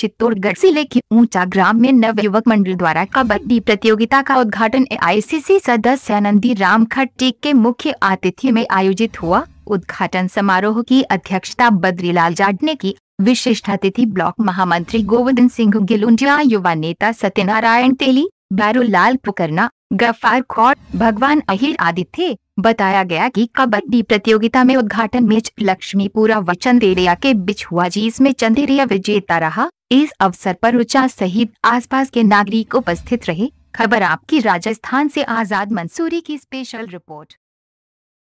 चित्तौड़गढ़ जिले के ऊंचा ग्राम में नव युवक मंडल द्वारा कबड्डी प्रतियोगिता का उद्घाटन आईसीसी सदस्य आनंदी राम खट्टी के मुख्य आतिथ्य में आयोजित हुआ उद्घाटन समारोह की अध्यक्षता बद्रीलाल जाट ने की विशिष्ट अतिथि ब्लॉक महामंत्री गोविंद सिंह गिलुंडिया युवा नेता सत्यनारायण तेली बैरूलाल पुकरना गफार खौर भगवान अहिर आदि थे बताया गया कि कबड्डी प्रतियोगिता में उद्घाटन मैच लक्ष्मीपुरा व चंदेरिया के बीच हुआ जिसमें चंदेरिया विजेता रहा इस अवसर पर उचा सहित आसपास के नागरिक उपस्थित रहे खबर आपकी राजस्थान से आजाद मंसूरी की स्पेशल रिपोर्ट